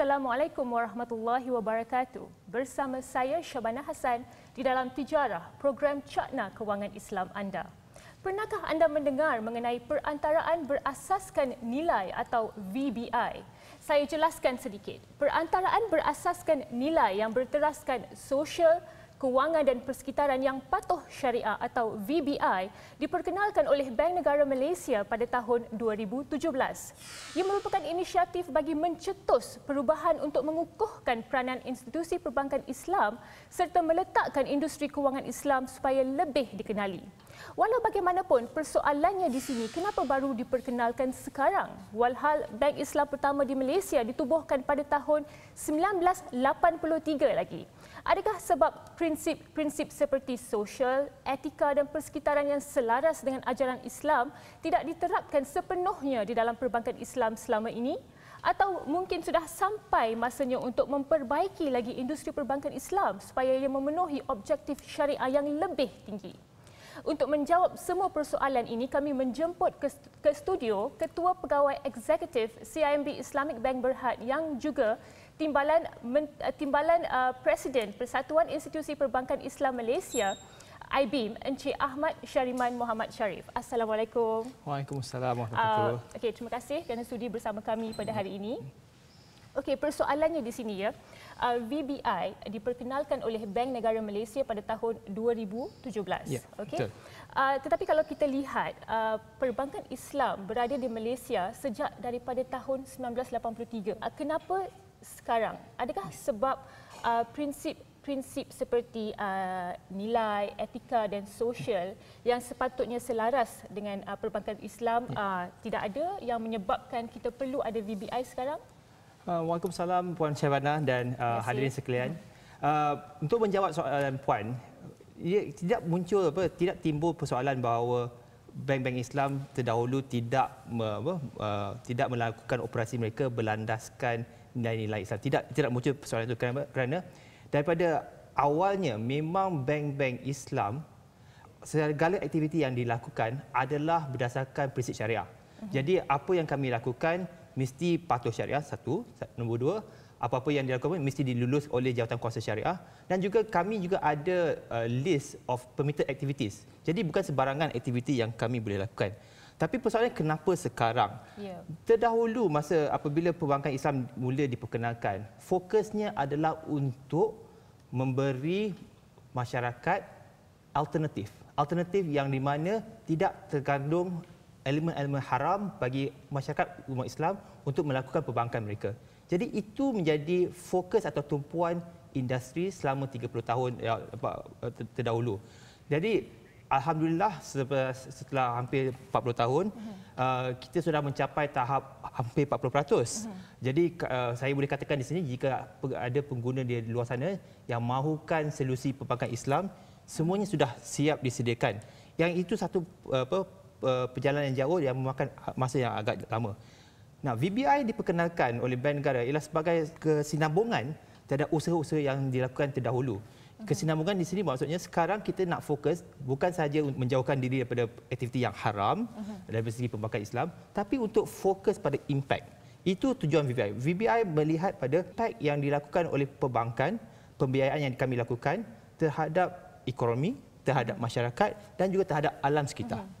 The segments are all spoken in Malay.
Assalamualaikum warahmatullahi wabarakatuh. Bersama saya Syabana Hasan di dalam Tijarah, program Cakna Kewangan Islam anda. Pernahkah anda mendengar mengenai perantaraan berasaskan nilai atau VBI? Saya jelaskan sedikit. Perantaraan berasaskan nilai yang berteraskan social Kewangan dan Persekitaran yang Patuh Syariah atau VBI diperkenalkan oleh Bank Negara Malaysia pada tahun 2017. Ia merupakan inisiatif bagi mencetus perubahan untuk mengukuhkan peranan institusi perbankan Islam serta meletakkan industri kewangan Islam supaya lebih dikenali. Walau bagaimanapun, persoalannya di sini kenapa baru diperkenalkan sekarang? Walhal, Bank Islam pertama di Malaysia ditubuhkan pada tahun 1983 lagi. Adakah sebab prinsip-prinsip seperti sosial, etika dan persekitaran yang selaras dengan ajaran Islam tidak diterapkan sepenuhnya di dalam perbankan Islam selama ini? Atau mungkin sudah sampai masanya untuk memperbaiki lagi industri perbankan Islam supaya ia memenuhi objektif syariah yang lebih tinggi? Untuk menjawab semua persoalan ini, kami menjemput ke studio Ketua Pegawai Eksekutif CIMB Islamic Bank Berhad yang juga timbalan eh, timbalan uh, presiden Persatuan Institusi Perbankan Islam Malaysia IBIM Encik Ahmad Shariman Muhammad Sharif. Assalamualaikum. Waalaikumsalam warahmatullahi uh, Okey, terima kasih kerana sudi bersama kami pada hari ini. Okey, persoalannya di sini ya. Ah, VBI diperkenalkan oleh Bank Negara Malaysia pada tahun 2017. Ya, Okey. Ah, tetapi kalau kita lihat ah, perbankan Islam berada di Malaysia sejak daripada tahun 1983. kenapa sekarang? Adakah sebab uh, prinsip-prinsip seperti uh, nilai, etika dan sosial yang sepatutnya selaras dengan uh, perbankan Islam ya. uh, tidak ada yang menyebabkan kita perlu ada VBI sekarang? Uh, Waalaikumsalam Puan Syabana dan uh, hadirin sekalian. Uh, untuk menjawab soalan Puan, ia ya, tidak muncul apa tidak timbul persoalan bahawa bank-bank Islam terdahulu tidak me, apa, uh, tidak melakukan operasi mereka berlandaskan nilai-nilai Islam. Tidak tidak muncul persoalan itu kerana, kerana daripada awalnya memang bank-bank Islam segala aktiviti yang dilakukan adalah berdasarkan prinsip syariah. Mhm. Jadi apa yang kami lakukan mesti patuh syariah satu, nombor dua, apa-apa yang dilakukan mesti dilulus oleh jawatan kuasa syariah dan juga kami juga ada uh, list of permitted activities. Jadi bukan sebarangan aktiviti yang kami boleh lakukan. Tapi persoalannya kenapa sekarang? Yeah. Terdahulu masa apabila perbankan Islam mula diperkenalkan, fokusnya adalah untuk memberi masyarakat alternatif. Alternatif yang di mana tidak terkandung elemen-elemen haram bagi masyarakat umat Islam untuk melakukan perbankan mereka. Jadi itu menjadi fokus atau tumpuan industri selama 30 tahun ya, terdahulu. Jadi Alhamdulillah setelah hampir 40 tahun mhm. uh, kita sudah mencapai tahap hampir 40%. Uh-huh. Mhm. Jadi uh, saya boleh katakan di sini jika ada pengguna di luar sana yang mahukan solusi pembangkang Islam semuanya sudah siap disediakan. Yang itu satu apa perjalanan yang jauh yang memakan masa yang agak lama. Nah, VBI diperkenalkan oleh Bank Negara ialah sebagai kesinambungan terhadap usaha-usaha yang dilakukan terdahulu. Kesinambungan di sini maksudnya sekarang kita nak fokus bukan saja menjauhkan diri daripada aktiviti yang haram uh-huh. dari segi pembakaran Islam tapi untuk fokus pada impact. Itu tujuan VBI. VBI melihat pada impact yang dilakukan oleh perbankan, pembiayaan yang kami lakukan terhadap ekonomi, terhadap mhm. masyarakat dan juga terhadap alam sekitar. Uh-huh.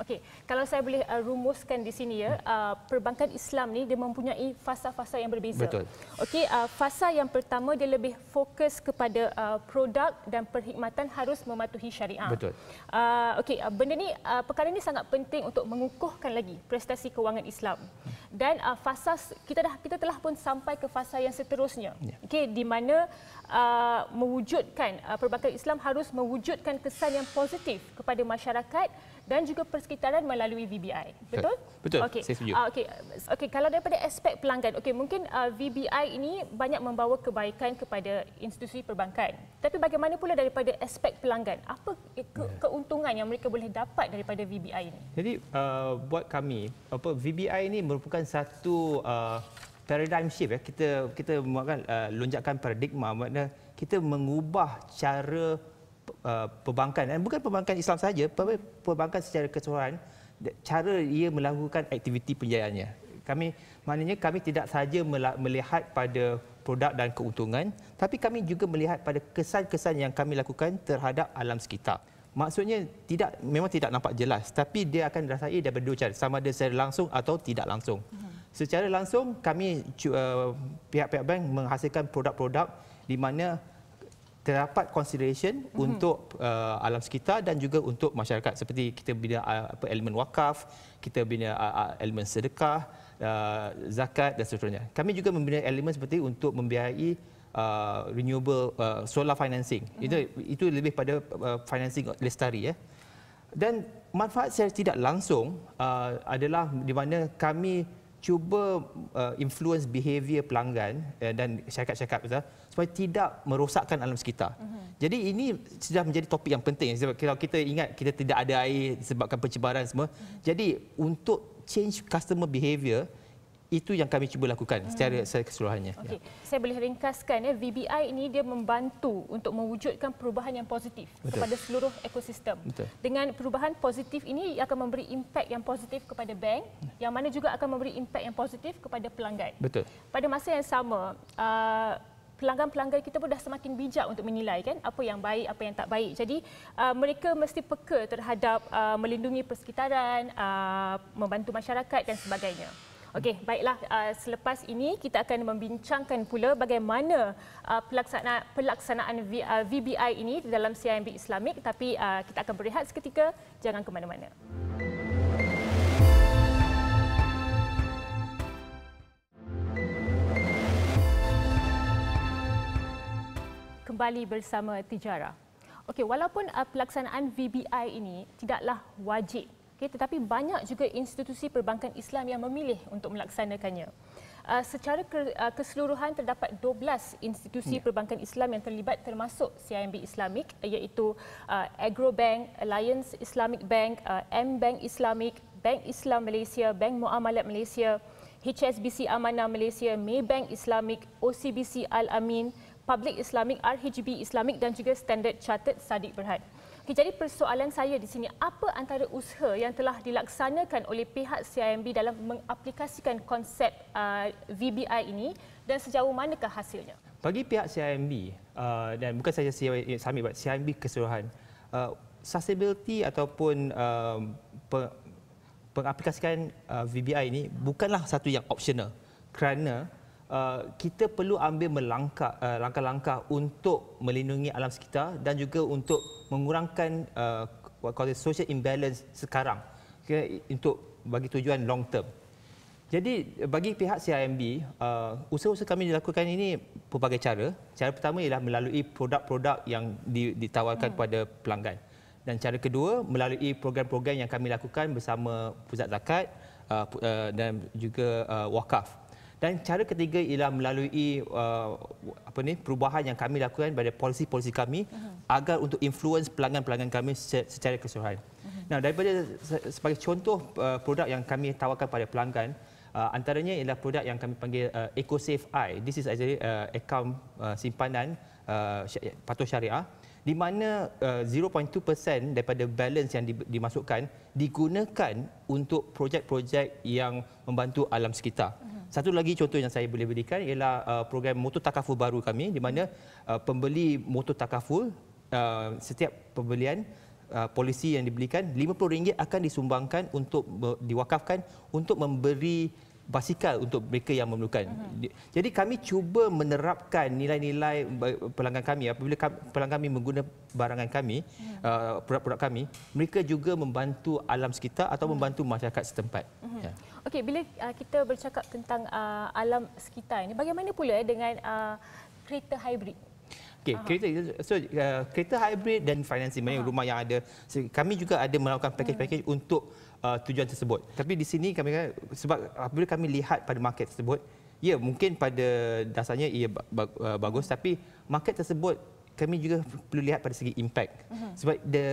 Okey, kalau saya boleh uh, rumuskan di sini ya, hmm. uh, perbankan Islam ni dia mempunyai fasa-fasa yang berbeza. Betul. Okey, uh, fasa yang pertama dia lebih fokus kepada uh, produk dan perkhidmatan harus mematuhi syariah. Betul. Uh, okey, uh, benda ni uh, perkara ni sangat penting untuk mengukuhkan lagi prestasi kewangan Islam. Hmm. Dan uh, fasa kita dah kita telah pun sampai ke fasa yang seterusnya. Yeah. Okey, di mana uh, mewujudkan uh, perbankan Islam harus mewujudkan kesan yang positif kepada masyarakat dan juga persekitaran melalui VBI. Betul? Betul. Okey. Uh, okey. Okey, kalau daripada aspek pelanggan, okey mungkin uh, ah, VBI ini banyak membawa kebaikan kepada institusi perbankan. Tapi bagaimana pula daripada aspek pelanggan? Apa ke- ya. keuntungan yang mereka boleh dapat daripada VBI ini? Jadi uh, buat kami, apa VBI ini merupakan satu uh, paradigm shift ya. Kita kita buatkan uh, lonjakan paradigma makna kita mengubah cara uh, perbankan dan bukan perbankan Islam saja perbankan secara keseluruhan cara ia melakukan aktiviti penjayaannya kami maknanya kami tidak saja melihat pada produk dan keuntungan tapi kami juga melihat pada kesan-kesan yang kami lakukan terhadap alam sekitar maksudnya tidak memang tidak nampak jelas tapi dia akan rasai daripada berdua cara sama ada secara langsung atau tidak langsung hmm. secara langsung kami uh, pihak-pihak bank menghasilkan produk-produk di mana terdapat consideration mm-hmm. untuk uh, alam sekitar dan juga untuk masyarakat seperti kita bina uh, apa elemen wakaf, kita bina uh, uh, elemen sedekah, uh, zakat dan seterusnya. Kami juga membina elemen seperti untuk membiayai Uh, renewable uh, solar financing mm-hmm. itu itu lebih pada uh, financing lestari ya dan manfaat saya tidak langsung uh, adalah di mana kami cuba uh, influence behavior pelanggan uh, dan syarikat-syarikat besar supaya tidak merosakkan alam sekitar. Mm-hmm. Jadi ini sudah menjadi topik yang penting sebab kalau kita ingat kita tidak ada air sebabkan pencemaran semua. Mm-hmm. Jadi untuk change customer behavior itu yang kami cuba lakukan mhm. secara keseluruhannya. Okey, ya. saya boleh ringkaskan ya eh, VBI ini dia membantu untuk mewujudkan perubahan yang positif Betul. kepada seluruh ekosistem. Betul. Dengan perubahan positif ini akan memberi impak yang positif kepada bank yang mana juga akan memberi impak yang positif kepada pelanggan. Betul. Pada masa yang sama, uh, pelanggan-pelanggan kita pun dah semakin bijak untuk menilai kan apa yang baik apa yang tak baik. Jadi uh, mereka mesti peka terhadap uh, melindungi persekitaran, uh, membantu masyarakat dan sebagainya. Okey, baiklah uh, selepas ini kita akan membincangkan pula bagaimana uh, pelaksanaan pelaksanaan v, uh, VBI ini dalam CIMB Islamik tapi uh, kita akan berehat seketika jangan ke mana-mana. kembali bersama Tijara. Okey, walaupun uh, pelaksanaan VBI ini tidaklah wajib, okay, tetapi banyak juga institusi perbankan Islam yang memilih untuk melaksanakannya. Uh, secara ke, uh, keseluruhan terdapat 12 institusi yeah. perbankan Islam yang terlibat termasuk CIMB Islamic iaitu uh, Agrobank, Alliance Islamic Bank, uh, M Bank Islamic, Bank Islam Malaysia, Bank Muamalat Malaysia, HSBC Amanah Malaysia, Maybank Islamic, OCBC Al Amin, Public Islamic RHB Islamic dan juga Standard Chartered Sadiq Berhad. Okay, jadi persoalan saya di sini, apa antara usaha yang telah dilaksanakan oleh pihak CIMB dalam mengaplikasikan konsep uh, VBI ini dan sejauh manakah hasilnya? Bagi pihak CIMB uh, dan bukan saja CIMB, eh, CIMB keseluruhan, uh, sustainability ataupun uh, pengaplikasikan uh, VBI ini bukanlah satu yang optional kerana Uh, kita perlu ambil melangkah uh, langkah-langkah untuk melindungi alam sekitar dan juga untuk mengurangkan uh, what social imbalance sekarang okay, untuk bagi tujuan long term. Jadi bagi pihak CIMB, uh, usaha-usaha kami dilakukan ini pelbagai cara. Cara pertama ialah melalui produk-produk yang ditawarkan hmm. kepada pelanggan. Dan cara kedua melalui program-program yang kami lakukan bersama pusat zakat dan juga wakaf. Uh, dan cara ketiga ialah melalui uh, apa ni perubahan yang kami lakukan pada polisi-polisi kami uh-huh. agar untuk influence pelanggan-pelanggan kami secara keseluruhan. Uh-huh. Nah, daripada sebagai contoh uh, produk yang kami tawarkan pada pelanggan Uh, antaranya ialah produk yang kami panggil uh, EcoSafe I. This is actually uh, account uh, simpanan uh, patuh syariah di mana uh, 0.2% daripada balance yang di- dimasukkan digunakan untuk projek-projek yang membantu alam sekitar. Uh-huh. Satu lagi contoh yang saya boleh berikan ialah uh, program motor takaful baru kami di mana uh, pembeli motor takaful uh, setiap pembelian polisi yang dibelikan RM50 akan disumbangkan untuk diwakafkan untuk memberi basikal untuk mereka yang memerlukan. Uh-huh. Jadi kami cuba menerapkan nilai-nilai pelanggan kami apabila pelanggan kami menggunakan barangan kami, uh-huh. uh, produk-produk kami, mereka juga membantu alam sekitar atau uh-huh. membantu masyarakat setempat. Uh-huh. Yeah. Okey, bila uh, kita bercakap tentang uh, alam sekitar ini, bagaimana pula eh, dengan uh, kereta hybrid? Okay, kereta so uh, kereta hybrid dan financing mana rumah yang ada. So, kami juga ada melakukan package-package uh untuk uh, tujuan tersebut. Tapi di sini kami sebab apabila kami lihat pada market tersebut, ya mungkin pada dasarnya ia uh, bagus tapi market tersebut kami juga perlu lihat pada segi impact. uh Sebab the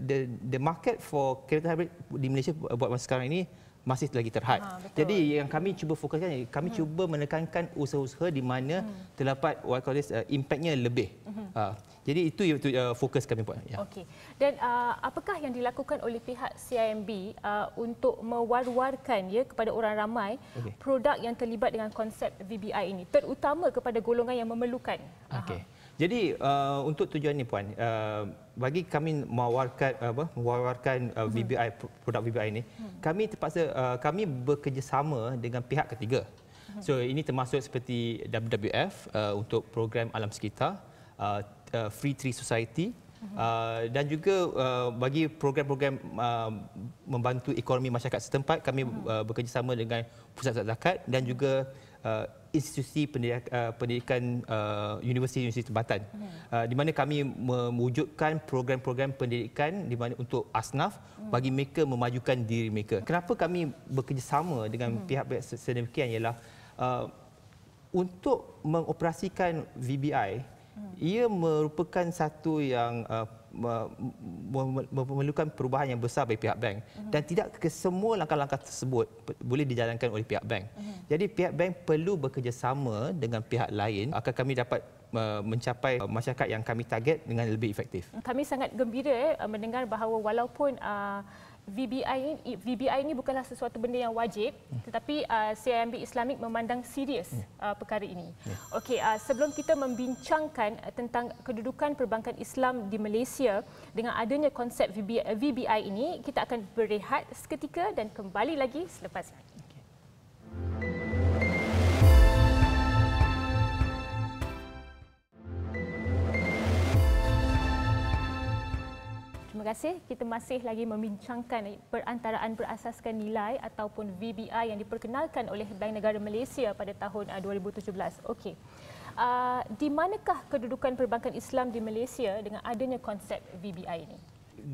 the the market for kereta hybrid di Malaysia buat masa sekarang ini masih lagi terhad. Ha, Jadi yang kami cuba fokuskan kami hmm. cuba menekankan usaha-usaha di mana hmm. terdapat what call this uh, impact lebih. Hmm. Uh, jadi itu itu uh, fokus kami buat. Yeah. Okey. Dan uh, apakah yang dilakukan oleh pihak CIMB uh, untuk mewar-warkan ya kepada orang ramai okay. produk yang terlibat dengan konsep VBI ini terutama kepada golongan yang memerlukan. Okey. Uh-huh. Jadi uh, untuk tujuan ini puan, uh, bagi kami mewawarkan uh, apa mewawarkan uh, hmm. BBI produk BBI ini, hmm. kami terpaksa uh, kami bekerjasama dengan pihak ketiga. Hmm. So ini termasuk seperti WWF uh, untuk program alam sekitar, uh, uh, Free Tree Society hmm. Uh, dan juga uh, bagi program-program uh, membantu ekonomi masyarakat setempat kami hmm. uh, bekerjasama dengan pusat zakat dan juga uh, institusi eh, pendidikan uh, eh, universiti-universiti tempatan hmm. uh, di mana kami mewujudkan program-program pendidikan di mana untuk asnaf hmm. bagi mereka memajukan diri mereka. Kenapa kami bekerjasama dengan hmm. pihak-pihak sedemikian ialah uh, untuk mengoperasikan VBI hmm. ia merupakan satu yang uh, memerlukan perubahan yang besar bagi pihak bank mhm. dan tidak kesemua langkah-langkah tersebut boleh dijalankan oleh pihak bank. Mhm. Jadi pihak bank perlu bekerjasama dengan pihak lain agar kami dapat mencapai uh, masyarakat yang kami target dengan lebih efektif. Kami sangat gembira eh, mendengar bahawa walaupun uh, VBI ini VBI ini bukanlah sesuatu benda yang wajib hmm. tetapi uh, CIMB Islamik memandang serius hmm. uh, perkara ini. Hmm. Okey uh, sebelum kita membincangkan uh, tentang kedudukan perbankan Islam di Malaysia dengan adanya konsep VBI, VBI ini kita akan berehat seketika dan kembali lagi selepas ini. terima kasih. Kita masih lagi membincangkan perantaraan berasaskan nilai ataupun VBI yang diperkenalkan oleh Bank Negara Malaysia pada tahun 2017. Uh, Okey. Uh, di manakah kedudukan perbankan Islam di Malaysia dengan adanya konsep VBI ini?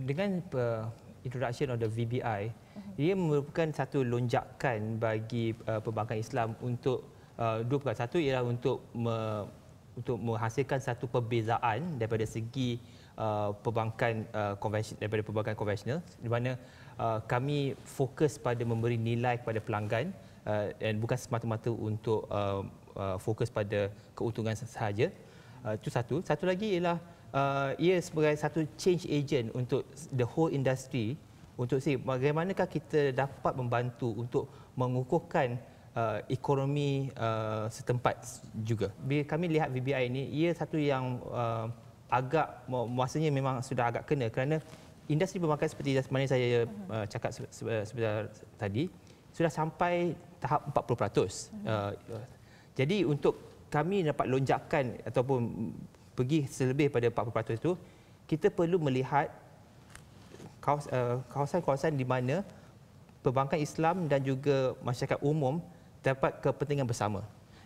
Dengan uh, introduction of the VBI, uh-huh. Mhm. ia merupakan satu lonjakan bagi uh, perbankan Islam untuk uh, dua perkara. Satu ialah untuk me, untuk menghasilkan satu perbezaan daripada segi Uh, perbankan konvensional uh, daripada perbankan konvensional di mana uh, kami fokus pada memberi nilai kepada pelanggan uh, dan bukan semata-mata untuk uh, uh, fokus pada keuntungan sahaja. Uh, itu satu. Satu lagi ialah uh, ia sebagai satu change agent untuk the whole industry untuk si bagaimanakah kita dapat membantu untuk mengukuhkan uh, ekonomi uh, setempat juga. Bila kami lihat VBI ini ia satu yang uh, agak maksudnya memang sudah agak kena kerana industri pemakaian seperti mana saya eh, mhm. cakap sebentar tadi sudah sampai tahap 40%. Uh, mhm. eh, eh, jadi untuk kami dapat lonjakan ataupun pergi selebih pada 40% itu kita perlu melihat kawasan-kawasan di mana perbankan Islam dan juga masyarakat umum dapat kepentingan bersama.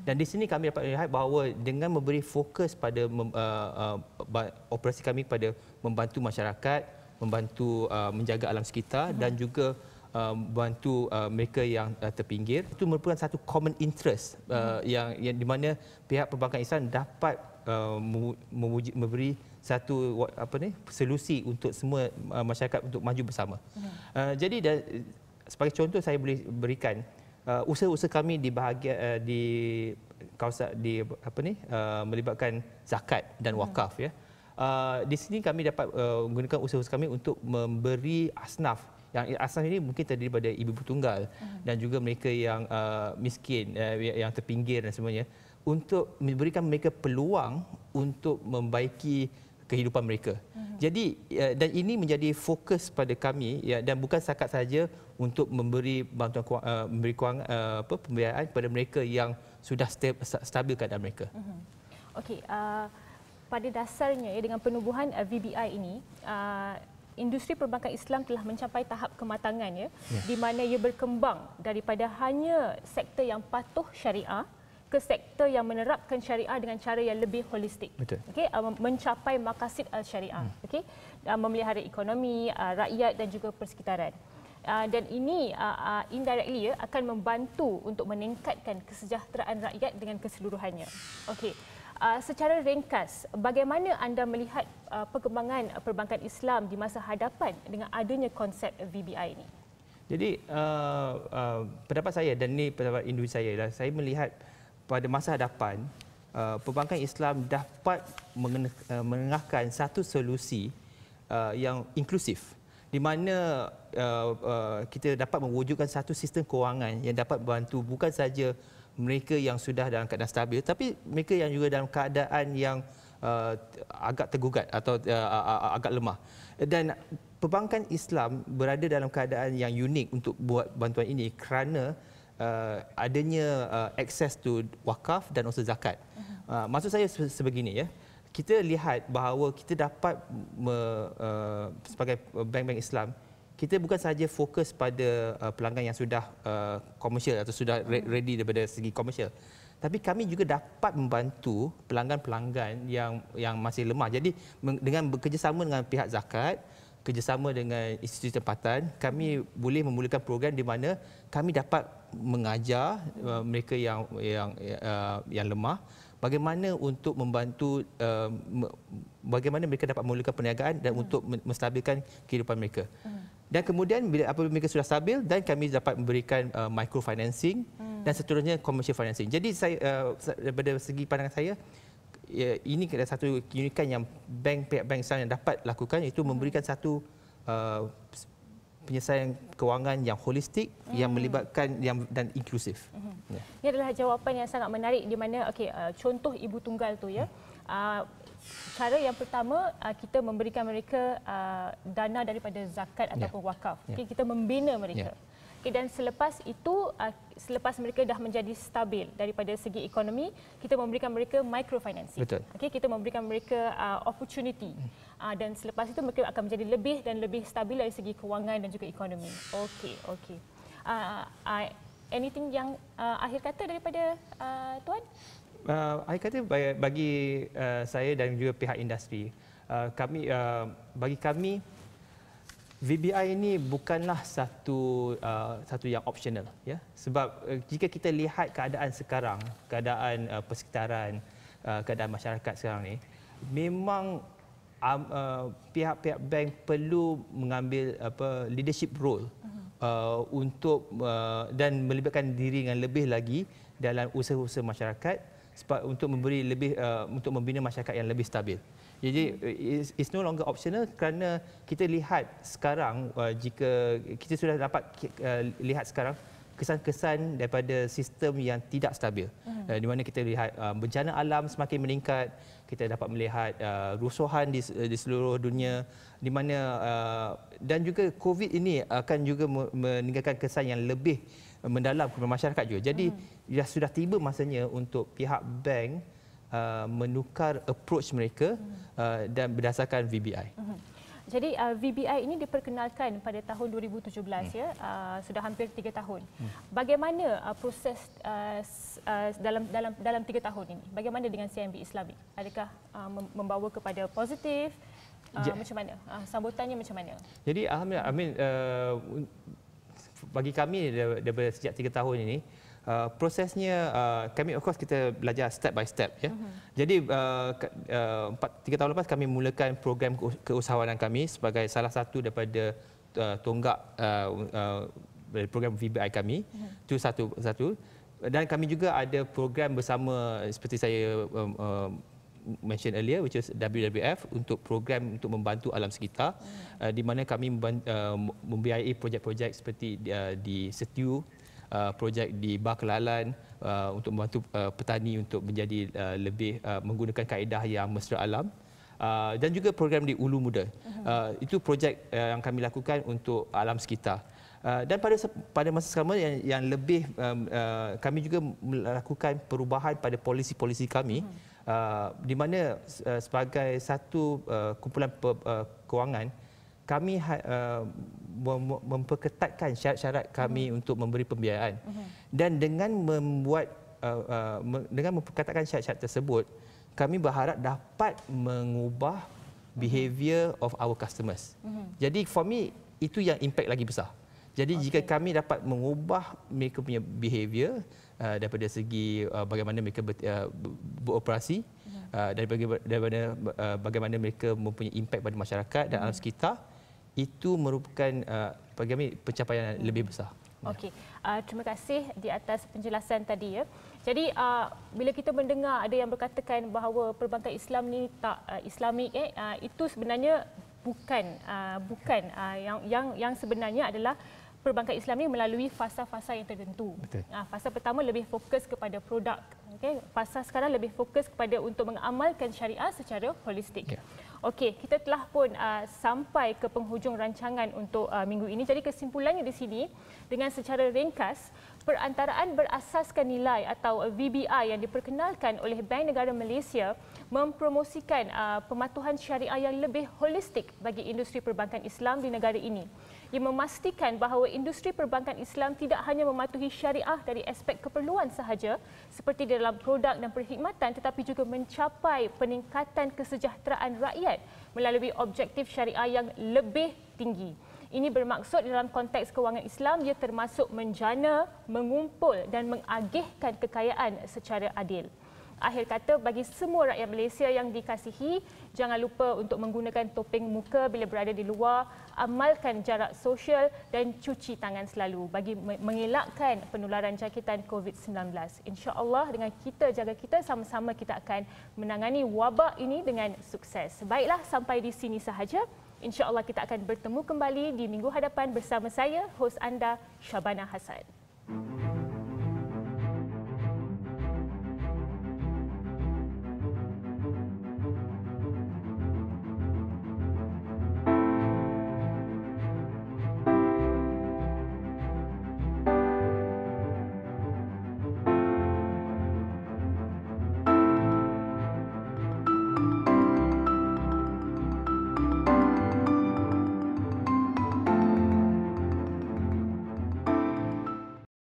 Dan di sini kami dapat lihat bahawa dengan memberi fokus pada uh, uh, operasi kami pada membantu masyarakat, membantu uh, menjaga alam sekitar uh dan juga uh, bantu uh, mereka yang uh, terpinggir. Itu merupakan satu common interest uh, uh yang, yang di mana pihak perbankan Islam dapat uh, memuji, memberi satu apa ni solusi untuk semua uh, masyarakat untuk maju bersama. uh Uh, jadi da, sebagai contoh saya boleh berikan uh, usaha-usaha kami di bahagian uh, di kawasan di apa ni uh, melibatkan zakat dan hmm. wakaf hmm. ya. Uh, di sini kami dapat uh, gunakan usaha-usaha kami untuk memberi asnaf yang asnaf ini mungkin terdiri pada ibu bapa tunggal hmm. dan juga mereka yang uh, miskin uh, yang terpinggir dan semuanya untuk memberikan mereka peluang untuk membaiki kehidupan mereka. Hmm. Jadi uh, dan ini menjadi fokus pada kami ya dan bukan sekat saja untuk memberi bantuan uh, memberi kewang, uh, eh, apa pembiayaan kepada mereka yang sudah stabil keadaan mereka. Mm-hmm. Okey, uh, pada dasarnya ya, dengan penubuhan uh, VBI ini, uh, industri perbankan Islam telah mencapai tahap kematangan ya, yes. di mana ia berkembang daripada hanya sektor yang patuh syariah ke sektor yang menerapkan syariah dengan cara yang lebih holistik. Okey, uh, mencapai makasid al-syariah. Hmm. Okey, uh, memelihara ekonomi, uh, rakyat dan juga persekitaran. Ah, dan ini uh, uh, indirectly ya, akan membantu untuk meningkatkan kesejahteraan rakyat dengan keseluruhannya. Okey. Uh, secara ringkas, bagaimana anda melihat uh, perkembangan perbankan Islam di masa hadapan dengan adanya konsep VBI ini? Jadi, uh, uh, pendapat saya dan ini pendapat Indu saya ialah saya melihat pada masa hadapan uh, perbankan Islam dapat mengenakan satu solusi uh, yang inklusif di mana uh, uh, kita dapat mewujudkan satu sistem kewangan yang dapat membantu bukan saja mereka yang sudah dalam keadaan stabil tapi mereka yang juga dalam keadaan yang uh, agak tergugat atau uh, agak lemah dan perbankan Islam berada dalam keadaan yang unik untuk buat bantuan ini kerana uh, adanya uh, access to wakaf dan usaha zakat mhm. uh, maksud saya sebegini ya kita lihat bahawa kita dapat me, uh, sebagai uh, bank-bank Islam kita bukan saja fokus pada uh, pelanggan yang sudah komersial uh, atau sudah hmm. ready daripada segi komersial tapi kami juga dapat membantu pelanggan-pelanggan yang yang masih lemah jadi dengan bekerjasama dengan pihak zakat kerjasama dengan institusi tempatan kami boleh memulakan program di mana kami dapat mengajar uh, mereka yang yang uh, yang lemah bagaimana untuk membantu uh, bagaimana mereka dapat memulakan perniagaan dan hmm. untuk menstabilkan kehidupan mereka. Hmm. Dan kemudian bila apabila mereka sudah stabil dan kami dapat memberikan uh, financing hmm. dan seterusnya commercial financing. Jadi saya uh, daripada segi pandangan saya ya, ini adalah satu keunikan yang bank bank yang dapat lakukan itu memberikan hmm. satu uh, penyelesaian kewangan yang holistik hmm. yang melibatkan yang dan inklusif. Hmm. Ya. Ini adalah jawapan yang sangat menarik di mana okey uh, contoh ibu tunggal tu ya. Hmm. Uh, Cara yang pertama uh, kita memberikan mereka uh, dana daripada zakat ya. ataupun wakaf. Okay, ya. kita membina mereka. Ya. Okay, dan selepas itu, uh, selepas mereka dah menjadi stabil daripada segi ekonomi, kita memberikan mereka microfinancing. Betul. Okay, kita memberikan mereka uh, opportunity. Hmm. Uh, dan selepas itu, mereka akan menjadi lebih dan lebih stabil dari segi kewangan dan juga ekonomi. Okey, okey. Uh, uh, anything yang uh, akhir kata daripada uh, Tuan? Uh, akhir kata bagi uh, saya dan juga pihak industri, uh, kami uh, bagi kami, VBI ini bukanlah satu uh, satu yang optional ya sebab uh, jika kita lihat keadaan sekarang keadaan uh, persekitaran uh, keadaan masyarakat sekarang ni memang um, uh, pihak-pihak bank perlu mengambil apa leadership role mhm. uh, untuk uh, dan melibatkan diri dengan lebih lagi dalam usaha-usaha masyarakat sebab untuk memberi lebih uh, untuk membina masyarakat yang lebih stabil jadi hmm. eh, it's, no longer optional kerana kita lihat sekarang uh, jika kita sudah dapat uh, lihat sekarang kesan-kesan daripada sistem yang tidak stabil. Uh-huh. Uh, di mana kita lihat uh, bencana alam semakin meningkat, kita dapat melihat uh, rusuhan di, uh, di seluruh dunia di mana uh, dan juga COVID ini akan juga meninggalkan kesan yang lebih mendalam kepada masyarakat juga. Jadi uh-huh. sudah tiba masanya untuk pihak bank uh, menukar approach mereka uh, dan berdasarkan VBI. Mhm. Jadi uh, VBI ini diperkenalkan pada tahun 2017 hmm. ya uh, sudah hampir tiga tahun. Hmm. Bagaimana uh, proses uh, uh, dalam dalam dalam tiga tahun ini? Bagaimana dengan CMB Islamik? Adakah uh, membawa kepada positif? Uh, ja- macam mana? Uh, sambutannya macam mana? Jadi alhamdulillah I mean uh, bagi kami daripada sejak tiga tahun ini Uh, prosesnya uh, kami of course kita belajar step by step ya. Mm-hmm. Jadi uh, uh, 3 tahun lepas kami mulakan program keusahawanan kami sebagai salah satu daripada uh, tonggak uh, uh, program VBI kami. Mm-hmm. Itu satu satu dan kami juga ada program bersama seperti saya um, um, mention earlier which is WWF untuk program untuk membantu alam sekitar mm. uh, di mana kami uh, membiayai projek-projek seperti uh, di Setiu Uh, projek di Bakalalan uh, untuk membantu uh, petani untuk menjadi uh, lebih uh, menggunakan kaedah yang mesra alam uh, dan juga program di Ulu Muda. Mhm. Uh, itu projek uh, yang kami lakukan untuk alam sekitar. Uh, dan pada pada masa sama yang, yang lebih um, uh, kami juga melakukan perubahan pada polisi-polisi kami mhm. uh, di mana uh, sebagai satu uh, kumpulan pe, uh, kewangan uh, kami uh, memperketatkan syarat-syarat kami uh-huh. untuk memberi pembiayaan uh-huh. dan dengan membuat uh, uh, dengan memperketatkan syarat-syarat tersebut kami berharap dapat mengubah behavior of our customers. Uh-huh. Jadi for me itu yang impact lagi besar. Jadi okay. jika kami dapat mengubah mereka punya behavior uh, daripada segi uh, bagaimana mereka ber, uh, beroperasi uh-huh. uh, daripada, daripada uh, bagaimana mereka mempunyai impact pada masyarakat uh-huh. dan alam sekitar uh, itu merupakan uh, bagi kami pencapaian yang lebih besar. Ya. Okey. Uh, terima kasih di atas penjelasan tadi ya. Jadi uh, bila kita mendengar ada yang berkatakan bahawa perbankan Islam ni tak uh, Islamik eh uh, itu sebenarnya bukan uh, bukan uh, yang yang yang sebenarnya adalah perbankan Islam ni melalui fasa-fasa yang tertentu. Uh, fasa pertama lebih fokus kepada produk. Okey. Fasa sekarang lebih fokus kepada untuk mengamalkan syariah secara holistik. Yeah. Okey, kita telah pun uh, sampai ke penghujung rancangan untuk uh, minggu ini. Jadi kesimpulannya di sini dengan secara ringkas perantaraan berasaskan nilai atau VBI yang diperkenalkan oleh Bank Negara Malaysia mempromosikan uh, pematuhan syariah yang lebih holistik bagi industri perbankan Islam di negara ini. Ia memastikan bahawa industri perbankan Islam tidak hanya mematuhi syariah dari aspek keperluan sahaja seperti dalam produk dan perkhidmatan tetapi juga mencapai peningkatan kesejahteraan rakyat melalui objektif syariah yang lebih tinggi. Ini bermaksud dalam konteks kewangan Islam ia termasuk menjana, mengumpul dan mengagihkan kekayaan secara adil. Akhir kata bagi semua rakyat Malaysia yang dikasihi, jangan lupa untuk menggunakan topeng muka bila berada di luar, amalkan jarak sosial dan cuci tangan selalu bagi mengelakkan penularan jangkitan COVID-19. Insyaallah dengan kita jaga kita sama-sama kita akan menangani wabak ini dengan sukses. Baiklah sampai di sini sahaja. InsyaAllah kita akan bertemu kembali di minggu hadapan bersama saya, hos anda Shabana Hassan. Mm-hmm.